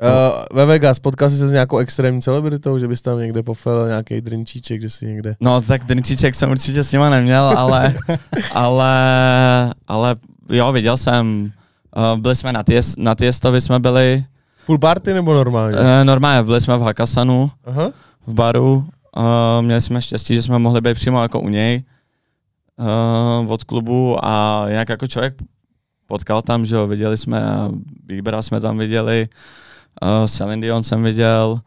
[SPEAKER 2] Uh, ve Vegas potkal jsi se s nějakou extrémní celebritou, že bys tam někde pofel nějaký drinčíček, že si někde...
[SPEAKER 3] No tak drinčíček jsem určitě s nima neměl, ale, ale, ale jo, viděl jsem, uh, byli jsme na, Tiest, na Tiestovi jsme byli.
[SPEAKER 2] Půl party nebo normálně? Uh,
[SPEAKER 3] normálně, byli jsme v Hakasanu, uh-huh. v baru, uh, měli jsme štěstí, že jsme mohli být přímo jako u něj uh, od klubu a jinak jako člověk potkal tam, že jo, viděli jsme, Bíbera jsme tam viděli, Uh, Celine Dion jsem viděl,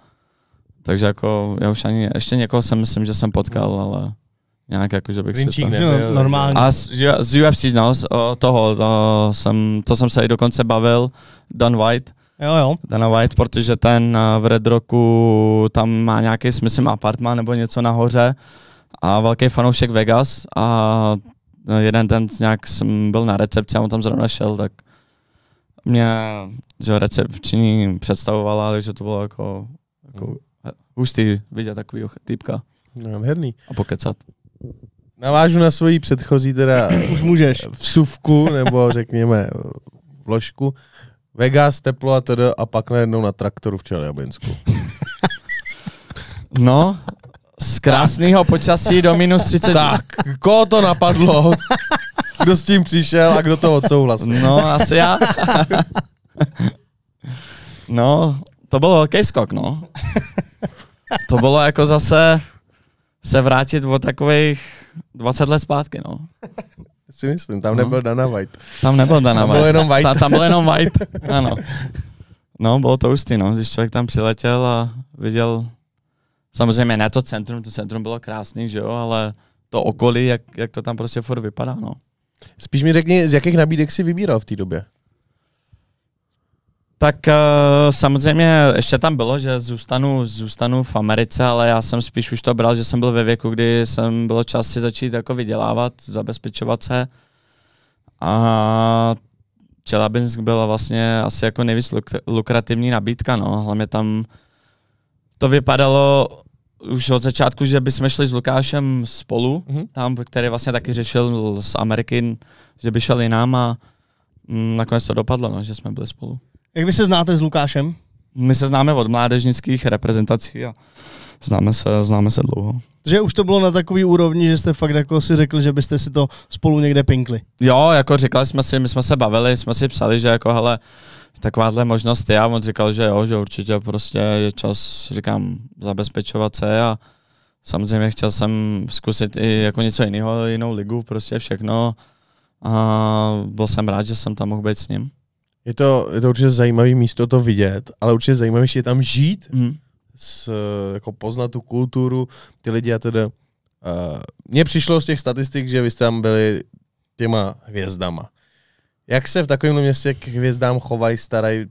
[SPEAKER 3] takže jako já už ani, ještě někoho jsem myslím, že jsem potkal, ale nějak jako, že bych si to... Nebyl, normálně. A z, z UFC, no, z, o, toho, to jsem, to jsem se i dokonce bavil, Don White, Jo, jo. Dana White, protože ten eh, v Red Rocku tam má nějaký, myslím, apartma nebo něco nahoře a velký fanoušek Vegas a eh, jeden den nějak jsem byl na recepci a on tam zrovna šel, tak mě že recepční představovala, takže to bylo jako, jako hmm. hustý vidět takového typka. Nádherný. No, a pokecat.
[SPEAKER 2] Navážu na svoji předchozí teda Už můžeš. vsuvku, nebo řekněme vložku. Vegas, teplo a teda a pak najednou na traktoru v Čeliabinsku. No, z krásného počasí do minus 30. Tak, koho to napadlo?
[SPEAKER 3] kdo s tím přišel a kdo to odsouhlasil. No, asi já. No, to byl velký skok, no. To bylo jako zase se vrátit o takových 20 let zpátky, no. Si myslím, tam no. nebyl Dana White. Tam nebyl Dana tam White. Byl jenom White. Ta, tam byl jenom White, ano. No, bylo to ústý, no, když člověk tam přiletěl a viděl, samozřejmě ne to centrum, to centrum bylo krásný, že jo, ale to okolí, jak, jak to tam prostě furt vypadá, no. Spíš mi řekni, z jakých nabídek si vybíral v té době? Tak uh, samozřejmě ještě tam bylo, že zůstanu, zůstanu v Americe, ale já jsem spíš už to bral, že jsem byl ve věku, kdy jsem bylo čas si začít jako vydělávat, zabezpečovat se. A Čelabinsk byla vlastně asi jako nejvíc luk- lukrativní nabídka, no. Hlavně tam to vypadalo už od začátku, že bychom šli s Lukášem spolu, mm-hmm. tam, který vlastně taky řešil z Ameriky, že by šel nám a mm, nakonec to dopadlo, no, že jsme byli spolu. Jak vy se znáte s Lukášem? My se známe od mládežnických reprezentací a známe se, známe se dlouho.
[SPEAKER 1] Že už to bylo na takový úrovni, že jste fakt jako si řekl, že byste si to spolu někde pinkli.
[SPEAKER 3] Jo, jako říkali jsme si, my jsme se bavili, jsme si psali, že jako hele, takováhle možnost je a on říkal, že jo, že určitě prostě je čas, říkám, zabezpečovat se a samozřejmě chtěl jsem zkusit i jako něco jiného, jinou ligu, prostě všechno a byl jsem rád, že jsem tam mohl být s ním.
[SPEAKER 2] Je to, je to určitě zajímavé místo to vidět, ale určitě zajímavější je tam žít, mm. s, jako poznat tu kulturu, ty lidi a tedy. Uh, Mně přišlo z těch statistik, že vy jste tam byli těma hvězdama. Jak se v takovém městě k hvězdám chovají, starají,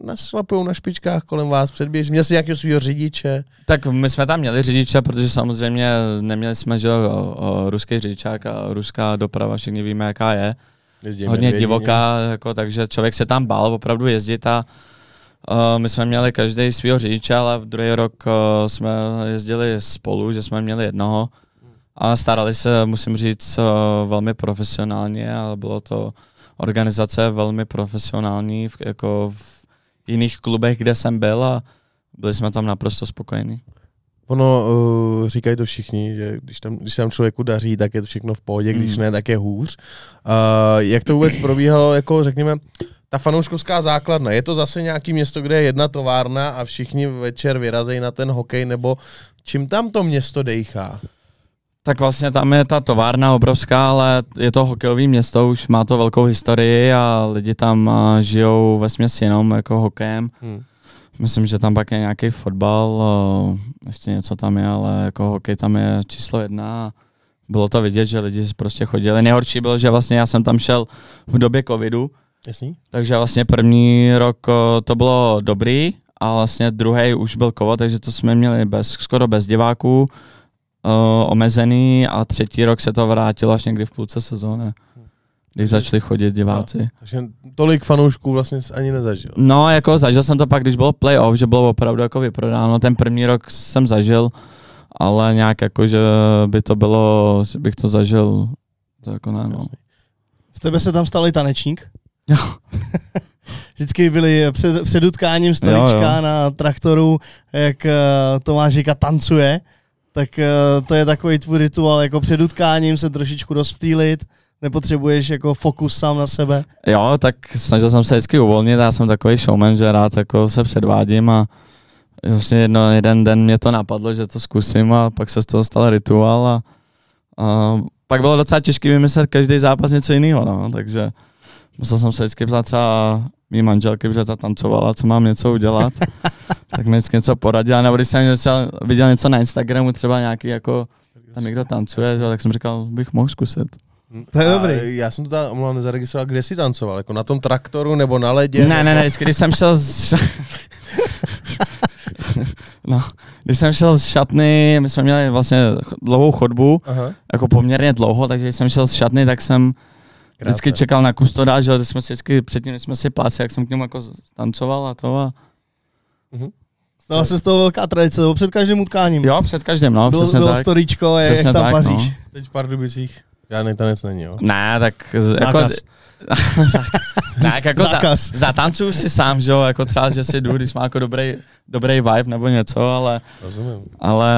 [SPEAKER 2] naslapují na špičkách kolem vás, předběž. Měl jsi nějakého svého řidiče?
[SPEAKER 3] Tak my jsme tam měli řidiče, protože samozřejmě neměli jsme že, o, o, ruský řidičák a ruská doprava, všichni víme, jaká je. Jezdíme Hodně dvědině. divoká, jako, takže člověk se tam bál opravdu jezdit a o, my jsme měli každý svého řidiče, ale v druhý rok o, jsme jezdili spolu, že jsme měli jednoho a starali se, musím říct, velmi profesionálně ale bylo to organizace velmi profesionální, v, jako v jiných klubech, kde jsem byl a byli jsme tam naprosto spokojení. Ono,
[SPEAKER 2] uh, říkají to všichni, že když tam, když tam člověku daří, tak je to všechno v pohodě, když hmm. ne, tak je hůř. Uh, jak to vůbec probíhalo, jako řekněme, ta fanouškovská základna, je to zase nějaký město, kde je jedna továrna a všichni večer vyrazejí na ten hokej, nebo čím tam to město dejchá?
[SPEAKER 3] Tak vlastně tam je ta továrna obrovská, ale je to hokejové město, už má to velkou historii a lidi tam eh, žijou ve směs jenom jako hokejem. Hmm. Myslím, že tam pak je nějaký fotbal, eh, ještě něco tam je, ale jako hokej tam je číslo jedna. Bylo to vidět, že lidi prostě chodili. Nejhorší bylo, že vlastně já jsem tam šel v době covidu, Jasný. takže vlastně první rok eh, to bylo dobrý a vlastně druhý už byl kovo, takže to jsme měli bez, skoro bez diváků uh, omezený a třetí rok se to vrátilo až někdy v půlce sezóny, když začali chodit diváci. No,
[SPEAKER 2] takže tolik fanoušků vlastně ani nezažil.
[SPEAKER 3] No, jako zažil jsem to pak, když bylo playoff, že bylo opravdu jako vyprodáno. Ten první rok jsem zažil, ale nějak jako, že by to bylo, že bych to zažil, to jako ne, no.
[SPEAKER 1] Z tebe se tam stal i tanečník? Jo. Vždycky byli před, před utkáním stolička na traktoru, jak eh, Tomáš říká, tancuje tak eh, to je takový tvůj rituál, jako před utkáním se trošičku rozptýlit, nepotřebuješ jako fokus sám na sebe.
[SPEAKER 3] Jo, tak snažil jsem se vždycky uvolnit, já jsem takový showman, že rád jako se předvádím a vlastně jedno, jeden den mě to napadlo, že to zkusím a pak se z toho stal rituál a, a pak bylo docela těžké vymyslet každý zápas něco jiného, no, takže musel jsem se vždycky ptát třeba mý manželky, protože ta tancovala, co mám něco udělat. tak mi vždycky něco poradila, nebo když jsem něco, viděl něco na Instagramu, třeba nějaký jako, tam někdo tancuje, tak jsem říkal, bych mohl zkusit.
[SPEAKER 2] To je a dobrý. Já jsem to tam omlouvám nezaregistroval, kde jsi tancoval, jako na tom traktoru nebo na ledě? Ne, ne, ne, vždycky, když jsem šel z...
[SPEAKER 3] no, když jsem šel z šatny, my jsme měli vlastně dlouhou chodbu, Aha. jako poměrně dlouho, takže když jsem šel z šatny, tak jsem Krátce. vždycky čekal na kustodá, že jsme si vždycky předtím, jsme si pásili, jak jsem k němu jako tancoval a to a Mm-hmm. Stala se z toho velká tradice, nebo před každým utkáním.
[SPEAKER 1] Jo, před každým,
[SPEAKER 2] no, přesně bylo, bylo tak. storičko, je, přesně jak tam tak, paříš. No.
[SPEAKER 3] Teď v Pardubicích
[SPEAKER 2] žádný tanec není, jo? Ne, tak
[SPEAKER 3] jako... tak jako Zákaz. za, zatancuju si sám, že jo, jako třeba, že si jdu, když má jako dobrý, dobrý vibe nebo něco, ale, Rozumím. ale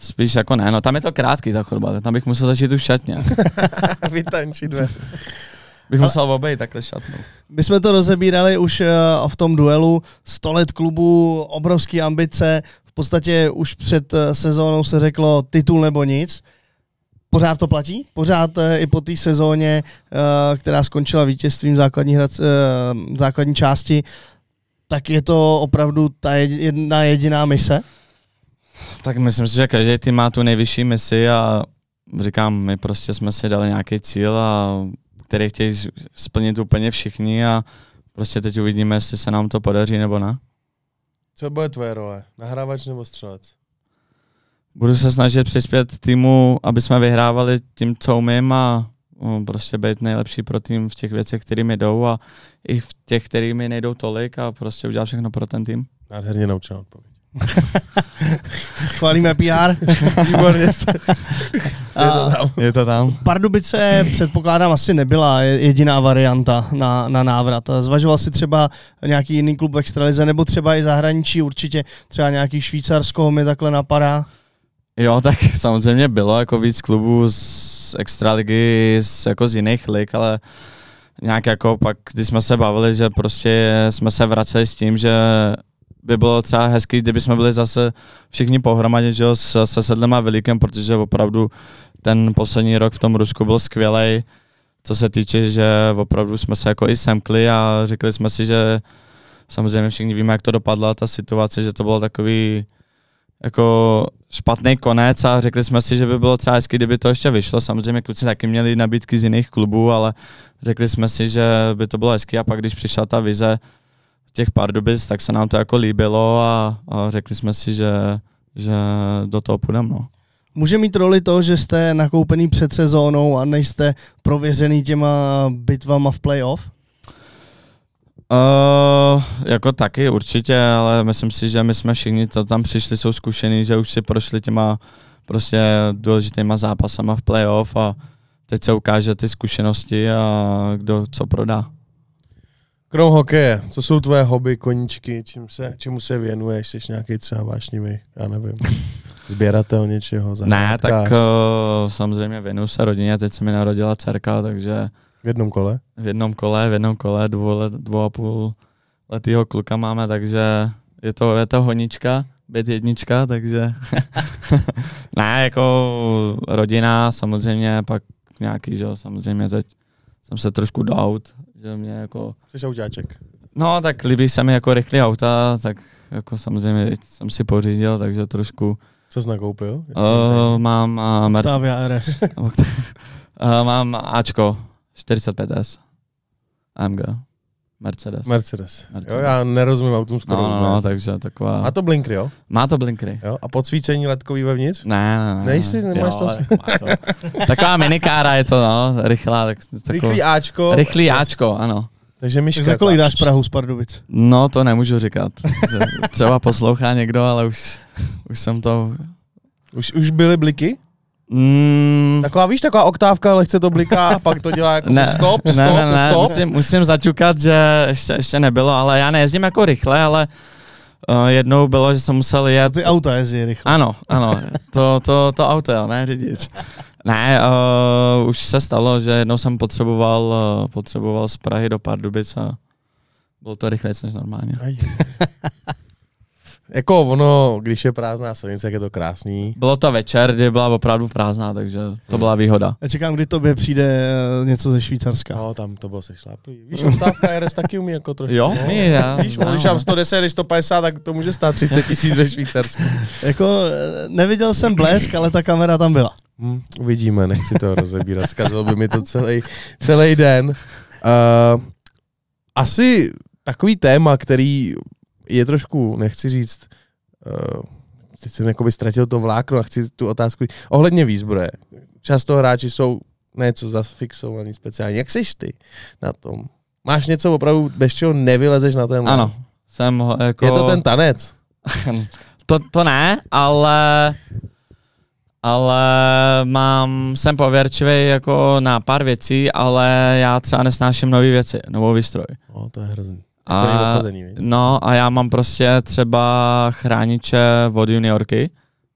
[SPEAKER 3] spíš jako ne, no tam je to krátký ta chodba, tam bych musel začít už šatně. Vytančit, Bych musel a... obejít takhle šatnou.
[SPEAKER 1] My jsme to rozebírali už eh, v tom duelu. 100 let klubu, obrovské ambice. V podstatě už před eh, sezónou se řeklo titul nebo nic. Pořád to platí? Pořád eh, i po té sezóně, která skončila vítězstvím základní, hrac, základní části, tak je to opravdu ta jedna jediná mise?
[SPEAKER 3] Tak myslím si, že každý tým má tu nejvyšší misi a říkám, my prostě jsme si dali nějaký cíl a který chtějí splnit úplně všichni a prostě teď uvidíme, jestli se nám to podaří nebo ne.
[SPEAKER 2] Co bude tvoje role? Nahrávač nebo střelec?
[SPEAKER 3] Budu se snažit přispět týmu, aby jsme vyhrávali tím, co umím a no, prostě být nejlepší pro tým v těch věcech, kterými jdou a i v těch, kterými nejdou tolik a prostě udělat všechno pro ten tým. Nádherně naučená odpověď.
[SPEAKER 1] Chválíme PR. Výborně.
[SPEAKER 3] je to tam. Je to tam. Pardubice
[SPEAKER 1] předpokládám asi nebyla jediná varianta na, na návrat. Zvažoval si třeba nějaký jiný klub v extralize nebo třeba i zahraničí určitě třeba nějaký Švýcarsko mi takhle napadá?
[SPEAKER 3] Jo, tak samozřejmě bylo jako víc klubů z extraligy, z, jako z jiných lig, ale nějak jako pak, když jsme se bavili, že prostě jsme se vraceli s tím, že by bylo třeba hezký, kdyby jsme byli zase všichni pohromadě, že jo, se, se Sedlem a Velikem, protože opravdu ten poslední rok v tom Rusku byl skvělý. co se týče, že opravdu jsme se jako i semkli a řekli jsme si, že samozřejmě všichni víme, jak to dopadla ta situace, že to bylo takový jako špatný konec a řekli jsme si, že by bylo třeba hezky, kdyby to ještě vyšlo. Samozřejmě kluci taky měli nabídky z jiných klubů, ale řekli jsme si, že by to bylo hezky a pak když přišla ta vize, těch pár Pardubic, tak se nám to jako líbilo a, a řekli jsme si, že, že do toho půjdeme. No.
[SPEAKER 1] Může mít roli to, že jste nakoupený před sezónou a nejste prověřený těma bitvama v playoff?
[SPEAKER 3] Uh, jako taky určitě, ale myslím si, že my jsme všichni, co tam přišli, jsou zkušený, že už si prošli těma prostě důležitýma zápasama v playoff a teď se ukáže ty zkušenosti a kdo co prodá.
[SPEAKER 2] Krom hokeje, co jsou tvoje hobby, koníčky, čím se, čemu se věnuješ, jsi nějaký třeba vášnivý, já nevím,
[SPEAKER 3] sběratel
[SPEAKER 2] něčeho? za. Ne, tak
[SPEAKER 3] uh, samozřejmě věnuju se rodině, teď se mi narodila dcerka, takže... V jednom kole? V jednom kole, v jednom kole, dvou, let, dvou a půl letýho kluka máme, takže je to, je to honička, být jednička, takže... ne, jako rodina, samozřejmě, pak nějaký, že jo, samozřejmě teď jsem se trošku do aut, že mě jako... Jsi autáček. No, tak líbí se mi jako rychlé auta, tak jako samozřejmě jsem si pořídil, takže trošku... Co jsi nakoupil? Uh, mám... Uh, Mer- Octavia RS. uh, eh, mám Ačko, 45S. AMG. Mercedes. Mercedes. Mercedes. Jo, já nerozumím autům skoro. No, no, takže taková... Má to blinkry, jo? Má to blinkry. Jo? A podsvícení letkový vevnitř? Ne, ne, ne. Nejsi, nemáš jo, to? to. taková minikára je to, no, rychlá. Tak, taková... Rychlý Ačko. Rychlý Ačko, ano.
[SPEAKER 2] Takže miška.
[SPEAKER 1] Tak za kolik dáš Prahu z Pardubic?
[SPEAKER 3] No, to nemůžu říkat. Třeba poslouchá někdo, ale už, už jsem to...
[SPEAKER 2] Už, už byly bliky? Mm. Taková, víš, taková oktávka lehce to bliká, pak to dělá jako ne, stop, stop, ne, ne, ne, stop. Musím,
[SPEAKER 3] musím začukat, že ještě, ještě nebylo, ale já nejezdím jako rychle, ale uh, jednou bylo, že jsem musel jet... To ty auta jezdí rychle. Ano, ano, to, to, to auto, jo, ne řidič. Ne, uh, už se stalo, že jednou jsem potřeboval, uh, potřeboval z Prahy do Pardubic a bylo to rychlejší než normálně. Jako ono, když je prázdná silnice, je to krásný. Bylo to večer, kdy byla opravdu prázdná, takže to byla výhoda.
[SPEAKER 2] Já
[SPEAKER 1] čekám, kdy tobě přijde eh, něco ze Švýcarska. No, tam to bylo sešláplý. Víš, odtávka
[SPEAKER 2] RS taky umí jako
[SPEAKER 3] trošku. Jo? No. My, já, Víš, no. když mám
[SPEAKER 2] 110, 150, tak to může stát 30 tisíc ve Švýcarsku. jako, eh, neviděl jsem blesk, ale ta kamera tam byla. Hmm, uvidíme, nechci to rozebírat, zkazil by mi to celý, celý den. Uh, asi takový téma, který je trošku, nechci říct, uh, teď jsem jakoby ztratil to vlákno a chci tu otázku. Ohledně výzbroje. Často hráči jsou něco zafixovaný speciálně. Jak jsi ty na tom? Máš něco opravdu, bez čeho nevylezeš na ten Ano, jsem
[SPEAKER 3] ho, jako... Je to ten tanec? to, to ne, ale... Ale mám, jsem pověrčivý jako na pár věcí, ale já třeba nesnáším nové věci, novou výstroj. O, to je hrozný. A, no a já mám prostě třeba chrániče od juniorky,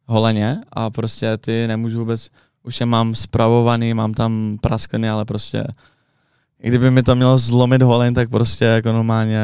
[SPEAKER 3] holeně, a prostě ty nemůžu vůbec, už je mám spravovaný, mám tam praskliny, ale prostě kdyby mi to mělo zlomit holen, tak prostě jako normálně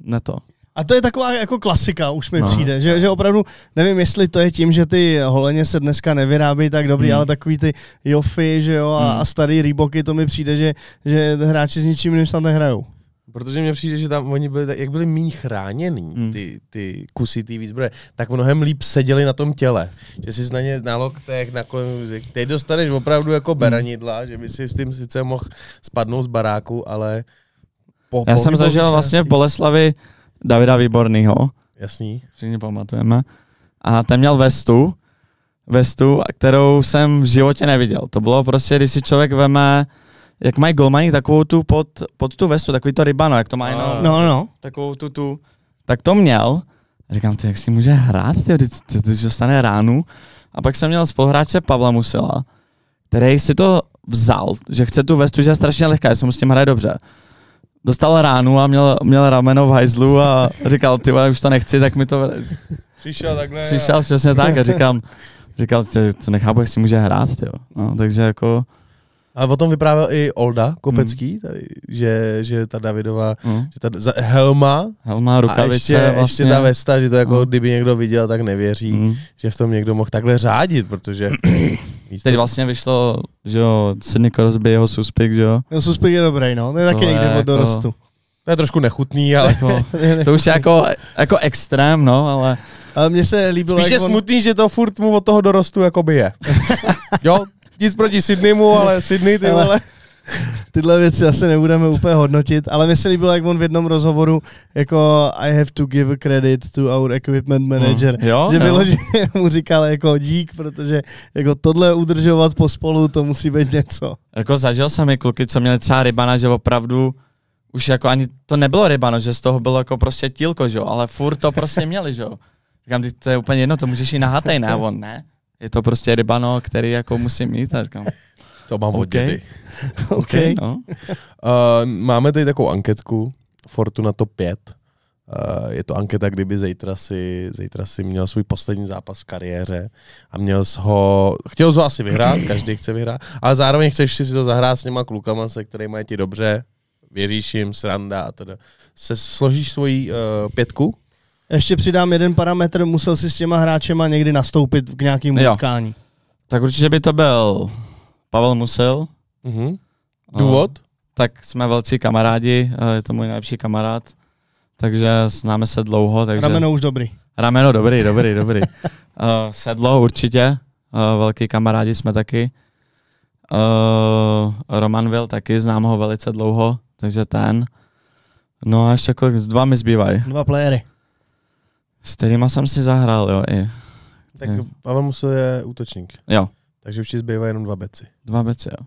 [SPEAKER 3] ne to. A to
[SPEAKER 1] je taková jako klasika, už mi no. přijde, že, že opravdu nevím, jestli to je tím, že ty holeně se dneska nevyrábí tak dobrý, mm. ale takový ty jofy, že jo, a, mm. a starý rýboky, to mi přijde, že,
[SPEAKER 2] že hráči s ničím jiným snad nehrajou. Protože mně přijde, že tam oni byli, jak byli méně chráněný, hmm. ty, ty kusy té výzbroje, tak mnohem líp seděli na tom těle. Že si na ně na loktech, na kolem, teď dostaneš opravdu jako hmm. beranidla, hmm. že by si s tím sice mohl spadnout z baráku, ale... Po, Já po, jsem zažil vlastně
[SPEAKER 3] v Boleslavi Davida Výbornýho. Jasný. Všichni pamatujeme. A ten měl vestu, vestu, kterou jsem v životě neviděl. To bylo prostě, když si člověk veme jak mají golmani takovou tu pod, pod tu vestu, takový to rybano, jak to mají, no. no, no, no. takovou tu tu, tak to měl. A říkám, ty jak si může hrát, ty, ty, ty, ty dostane ránu. A pak jsem měl spoluhráče Pavla Musila, který si to vzal, že chce tu vestu, že je strašně lehká, že se mu s tím hraje dobře. Dostal ránu a měl, měl rameno v hajzlu a říkal, ty už to nechci, tak mi to... Přišel takhle. Přišel, přesně tak a říkám, říkal, ty, to nechápu, jak si může hrát, ty. No, takže jako a o tom vyprávěl i Olda
[SPEAKER 2] Kopecký, mm. tady, že, že ta Davidová, mm. že ta helma, helma rukavice, a ještě, vlastně. ještě ta vesta, že to jako mm. kdyby někdo viděl, tak nevěří, mm. že v tom někdo mohl takhle řádit,
[SPEAKER 3] protože... Teď vlastně vyšlo, že jo, Sidney Crosby, jeho suspekt, že jo?
[SPEAKER 2] Jeho suspekt je dobrý, no, to je taky to někde od jako- dorostu. To je trošku nechutný, ale... jako, to už je jako, jako extrém, no, ale... Ale mně se líbilo, Spíš je on... smutný, že to furt mu od toho dorostu jakoby je. jo, nic proti Sydneymu, ale Sydney ty vole. Tyhle
[SPEAKER 1] věci asi nebudeme úplně hodnotit, ale mi se líbilo, jak on v jednom rozhovoru jako I have to give credit to our equipment hmm. manager. mm. Jo, že jo. bylo, že mu říkal jako dík, protože jako tohle udržovat pospolu, to musí být něco.
[SPEAKER 3] Jako zažil jsem i kluky, co měli třeba rybana, že opravdu už jako ani to nebylo rybano, že z toho bylo jako prostě tílko, že ale furt to prostě měli, že jo. Říkám, to je úplně jedno, to můžeš i na hatej, ne? On ne je to prostě no, který jako musím mít. A říkám, to mám okay. od okay. no.
[SPEAKER 2] uh, máme tady takovou anketku, Fortuna to 5. Uh, je to anketa, kdyby zítra si, zítra si měl svůj poslední zápas v kariéře a měl jsi ho, chtěl jsi ho asi vyhrát, každý chce vyhrát, ale zároveň chceš si to zahrát s těma klukama, se kterými je ti dobře, věříš jim, sranda a teda. Se složíš svoji uh, pětku?
[SPEAKER 1] ještě přidám jeden parametr, musel si s těma hráčema někdy nastoupit k nějakému
[SPEAKER 3] utkání. Tak určitě by to byl Pavel Musel. Mm-hmm. No, Důvod? No, tak jsme velcí kamarádi, eh, je to můj nejlepší kamarád, takže známe se dlouho. Takže... Rameno už dobrý. Rameno dobrý, dobrý, dobrý. uh, sedlo určitě, uh, velký kamarádi jsme taky. Uh, Romanville taky, znám ho velice dlouho, takže ten. No a ještě kolik, dva mi zbývají.
[SPEAKER 2] Dva playery.
[SPEAKER 3] S kterýma jsem si zahrál, jo, i. Tak
[SPEAKER 2] Pavel Musil je útočník.
[SPEAKER 3] Jo. Takže už ti zbývá jenom dva beci. Dva beci, jo.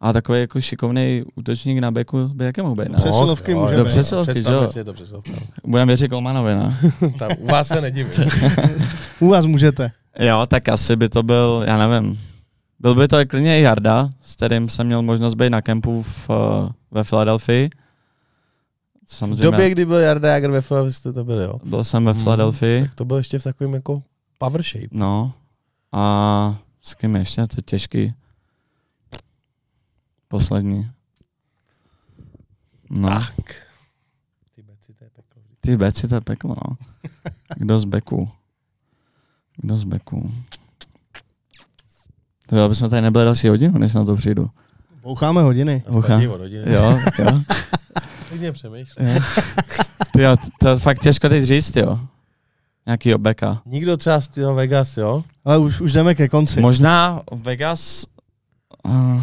[SPEAKER 3] A takový jako šikovný útočník na beku by jaké mohl být? Do no, přesilovky jo, můžeme. do Přesilovky, jo. to přesilovky. Budeme věřit Kolmanovi, ne? Tam u vás se nedivím. u
[SPEAKER 1] vás můžete.
[SPEAKER 3] Jo, tak asi by to byl, já nevím, byl by to klidně i Jarda, s kterým jsem měl možnost být na kempu v, eh, ve Filadelfii samozřejmě... V době,
[SPEAKER 2] kdy byl Jarda Jager ve Philadelphii, jste to byl, jo?
[SPEAKER 3] Byl jsem ve mhm. Philadelphii.
[SPEAKER 2] Hmm, tak to byl ještě v takovém jako power shape.
[SPEAKER 3] No. A s kým ještě? To je těžký. Poslední. No. Tak. Ty beci, to je peklo. Ty beci, to je peklo, no. Kdo z beku? Kdo z beku? To jo, abychom tady nebyli další hodinu, než na to přijdu.
[SPEAKER 1] Boucháme hodiny. Boucháme. Jo, jo.
[SPEAKER 3] klidně přemýšlím. jo, to fakt těžko teď říct, jo. Nějaký obeka.
[SPEAKER 2] Nikdo třeba z toho Vegas, jo? Ale už, už jdeme ke konci. Možná
[SPEAKER 3] Vegas... Uh... Eh,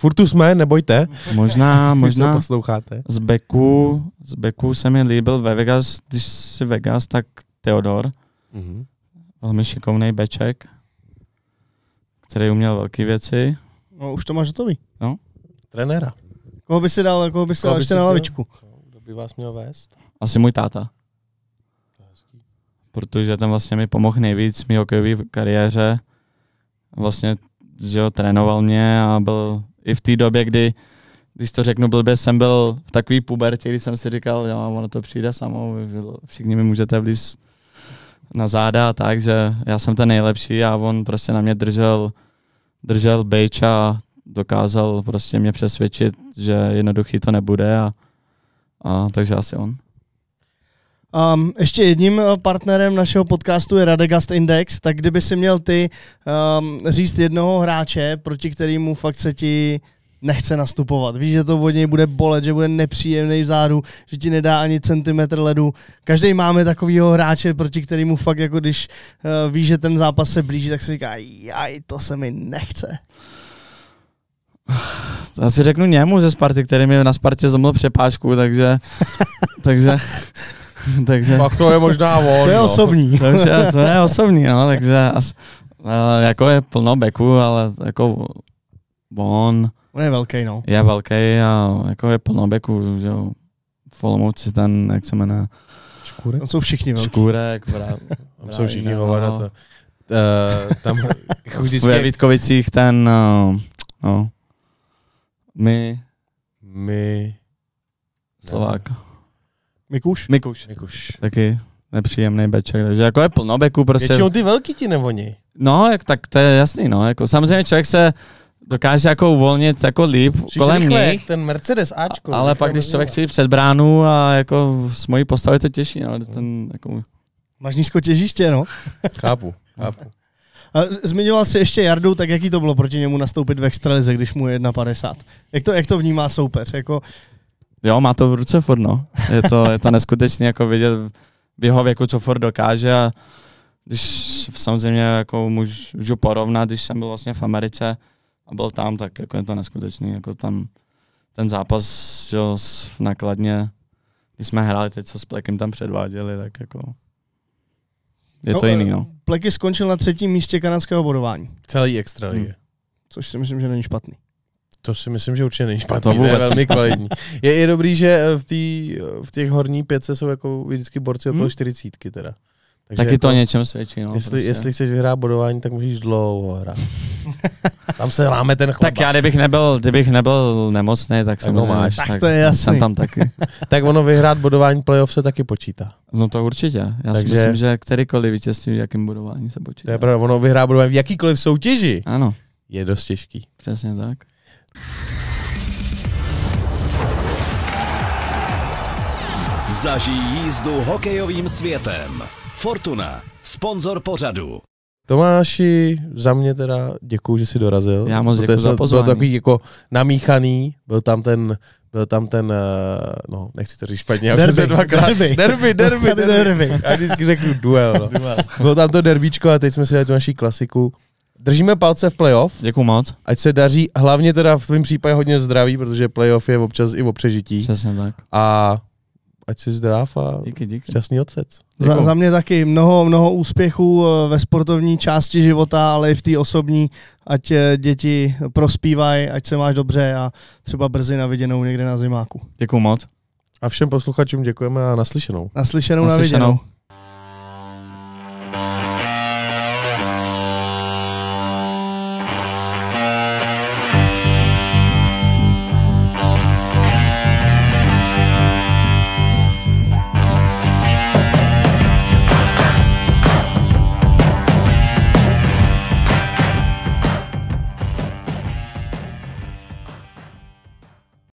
[SPEAKER 3] Furtu jsme, nebojte. Možná, možná posloucháte. Z beku, z beku se mi líbil ve Vegas, když jsi Vegas, tak Theodor. Mm-hmm. Velmi šikovný beček, který uměl velké věci.
[SPEAKER 1] No už to máš hotový. No. Trenéra. Koho by si dal, koho by si koho
[SPEAKER 3] dal ještě na lavičku?
[SPEAKER 2] Kdo by vás měl vést?
[SPEAKER 3] Asi můj táta. Protože tam vlastně mi pomohl nejvíc v mý hokejové kariéře. Vlastně že jo, trénoval mě a byl i v té době, kdy, když to řeknu blbě, jsem byl v takový pubertě, kdy jsem si říkal, jo, ono to přijde samo, všichni mi můžete vlíz na záda, takže já jsem ten nejlepší a on prostě na mě držel držel bejč a dokázal prostě mě přesvědčit, že jednoduchý to nebude a, a takže asi on. Um, ještě jedním eh,
[SPEAKER 1] partnerem našeho podcastu je Radegast Index, tak kdyby si měl ty um, říct jednoho hráče, proti kterému fakt se ti nechce nastupovat. Víš, že to od něj bude bolet, že bude nepříjemný vzadu, že ti nedá ani centimetr ledu. Každý máme takového hráče, proti kterému fakt, jako když uh, eh, víš, že ten zápas se blíží, tak si říká, jaj, to se mi nechce.
[SPEAKER 3] Asi řeknu němu ze Sparty, který mi na Spartě zomlil přepážku, takže... takže takže... Pak to je možná
[SPEAKER 2] on. To je no. osobní. No. takže to je
[SPEAKER 3] osobní, no, takže as, eh, jako je plno beku, ale jako on, On je velký, no. Je velký a jako je plno běku, že jo. Folomouci ten, jak se jmenuje?
[SPEAKER 2] Škůrek? Tam jsou všichni velký. Škůrek, brav, Tam jsou všichni hovada. No. To. Uh, tam jako vždycky... Ve Vítkovicích
[SPEAKER 3] ten, no, no, my... My... Slovák. Mikuš? Mikuš. Mikuš. Taky nepříjemný beček, takže jako je plno beku prostě. Většinou ty
[SPEAKER 2] velký ti nevoní.
[SPEAKER 3] No, jak, tak to je jasný, no, jako samozřejmě člověk se dokáže jako uvolnit jako líp Přiš kolem rychle, nich.
[SPEAKER 2] ten Mercedes Ačko. Ale pak, když člověk chce
[SPEAKER 3] před bránu a jako s mojí postavy to těší, no, ale ten hmm. jako... Máš nízko těžiště, no? chápu, chápu. A zmiňoval jsi ještě Jardu, tak jaký to
[SPEAKER 1] bylo proti němu nastoupit ve extralize, když mu je 1,50? Jak to, jak to vnímá soupeř? Jako...
[SPEAKER 3] Jo, má to v ruce furt, no. Je to, je to neskutečné jako vidět v jeho věku, co furt dokáže a když samozřejmě jako můžu porovnat, když jsem byl vlastně v Americe, a byl tam, tak jako je to neskutečný. Jako tam ten zápas jo, v nakladně, když jsme hráli teď, co s Plekem tam předváděli, tak jako je no, to jiný, no.
[SPEAKER 1] Eh, Pleky skončil na třetím místě kanadského bodování. Celý extra Hmm.
[SPEAKER 2] Což si myslím, že není špatný. To si myslím, že určitě není špatný, to vůbec je velmi kvalitní. Je, je dobrý, že eh, v, tý, eh, v těch horní pětce jsou jako vždycky borci okolo hmm. čtyřicítky teda. Takže Taky jako, to něčem svědčí. No, jestli, prostě. jestli chceš vyhrát bodování, tak můžeš dlouho hrát.
[SPEAKER 3] tam se láme ten chleba. Tak já, kdybych nebyl, kdybych nebyl nemocný, tak jsem no máš. Tak, tak, to je jasný. Jsem tam taky.
[SPEAKER 2] tak ono vyhrát bodování playoff se taky počítá. No to určitě.
[SPEAKER 3] Já Takže... si myslím, že kterýkoliv vítězství v jakém bodování se počítá. To je pravda, ono vyhrát bodování v jakýkoliv soutěži. Ano. Je dost těžký. Přesně tak.
[SPEAKER 1] Zažij jízdu hokejovým světem.
[SPEAKER 3] Fortuna, sponzor pořadu.
[SPEAKER 2] Tomáši, za mě teda děkuju, že jsi dorazil. Já moc děkuji za pozvání. Byl takový jako namíchaný, byl tam ten, byl tam ten, eh, no nechci to říct špatně, derby, derby, derby, derby, derby, derby. já vždycky řeknu duel. No. Bylo tam to derbíčko a teď jsme si dali tu naší klasiku. Držíme palce v playoff. Děkuji moc. Ať se daří, hlavně teda v tvém případě hodně zdraví, protože playoff je občas i o přežití. Přesně tak. A ať jsi zdrav a díky, díky. šťastný otec. Za, za
[SPEAKER 1] mě taky mnoho, mnoho úspěchů eh, ve sportovní části života, ale i v té osobní, ať eh, děti prospívají, ať se máš dobře a třeba brzy na viděnou někde na zimáku.
[SPEAKER 2] Děkuji moc. A všem posluchačům děkujeme a naslyšenou. Naslyšenou, naslyšenou. na viděnou.